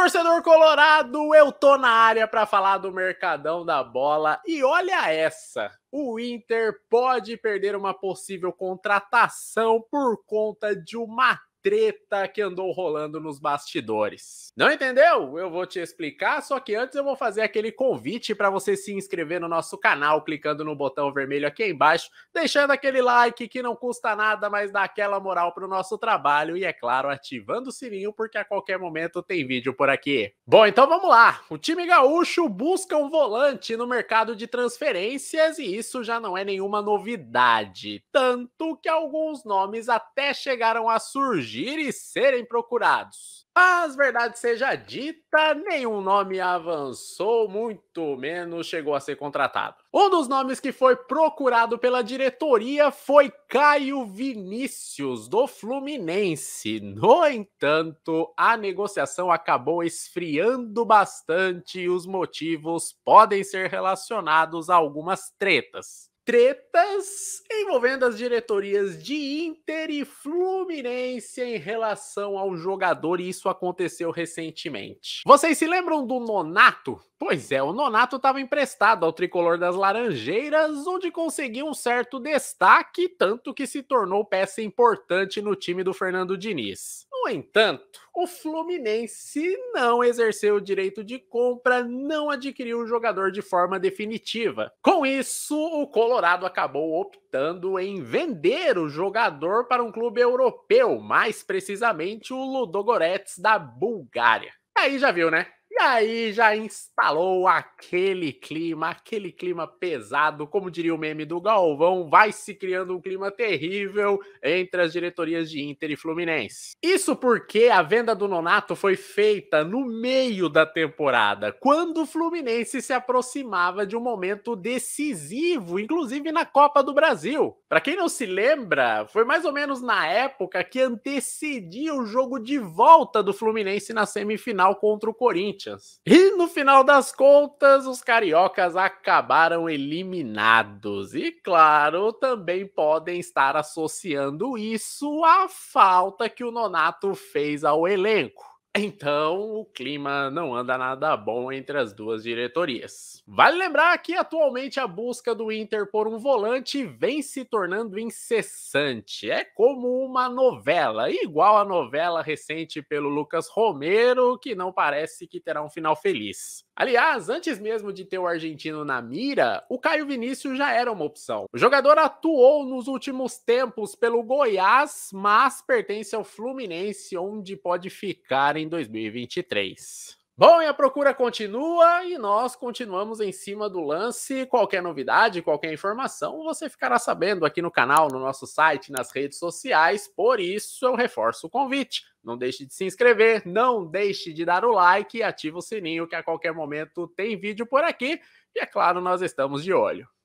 Torcedor colorado, eu tô na área para falar do mercadão da bola e olha essa. O Inter pode perder uma possível contratação por conta de uma treta que andou rolando nos bastidores. Não entendeu? Eu vou te explicar, só que antes eu vou fazer aquele convite para você se inscrever no nosso canal clicando no botão vermelho aqui embaixo, deixando aquele like que não custa nada, mas dá aquela moral pro nosso trabalho e é claro, ativando o sininho porque a qualquer momento tem vídeo por aqui. Bom, então vamos lá. O time gaúcho busca um volante no mercado de transferências e isso já não é nenhuma novidade, tanto que alguns nomes até chegaram a surgir surgir e serem procurados. Mas, verdade seja dita, nenhum nome avançou, muito menos chegou a ser contratado. Um dos nomes que foi procurado pela diretoria foi Caio Vinícius, do Fluminense. No entanto, a negociação acabou esfriando bastante e os motivos podem ser relacionados a algumas tretas tretas envolvendo as diretorias de Inter e Fluminense em relação ao jogador, e isso aconteceu recentemente. Vocês se lembram do Nonato? Pois é, o Nonato estava emprestado ao tricolor das Laranjeiras, onde conseguiu um certo destaque, tanto que se tornou peça importante no time do Fernando Diniz. No entanto, o Fluminense não exerceu o direito de compra, não adquiriu o jogador de forma definitiva. Com isso, o Colorado acabou optando em vender o jogador para um clube europeu, mais precisamente o Ludogorets da Bulgária. Aí já viu, né? E aí já instalou aquele clima, aquele clima pesado, como diria o meme do Galvão, vai se criando um clima terrível entre as diretorias de Inter e Fluminense. Isso porque a venda do Nonato foi feita no meio da temporada, quando o Fluminense se aproximava de um momento decisivo, inclusive na Copa do Brasil. Para quem não se lembra, foi mais ou menos na época que antecedia o jogo de volta do Fluminense na semifinal contra o Corinthians. E no final das contas, os cariocas acabaram eliminados. E claro, também podem estar associando isso à falta que o Nonato fez ao elenco. Então, o clima não anda nada bom entre as duas diretorias. Vale lembrar que atualmente a busca do Inter por um volante vem se tornando incessante. É como uma novela, igual a novela recente pelo Lucas Romero, que não parece que terá um final feliz. Aliás, antes mesmo de ter o argentino na mira, o Caio Vinícius já era uma opção. O jogador atuou nos últimos tempos pelo Goiás, mas pertence ao Fluminense, onde pode ficar em 2023. Bom, e a procura continua e nós continuamos em cima do lance. Qualquer novidade, qualquer informação, você ficará sabendo aqui no canal, no nosso site, nas redes sociais. Por isso, eu reforço o convite. Não deixe de se inscrever, não deixe de dar o like e ativa o sininho, que a qualquer momento tem vídeo por aqui. E é claro, nós estamos de olho.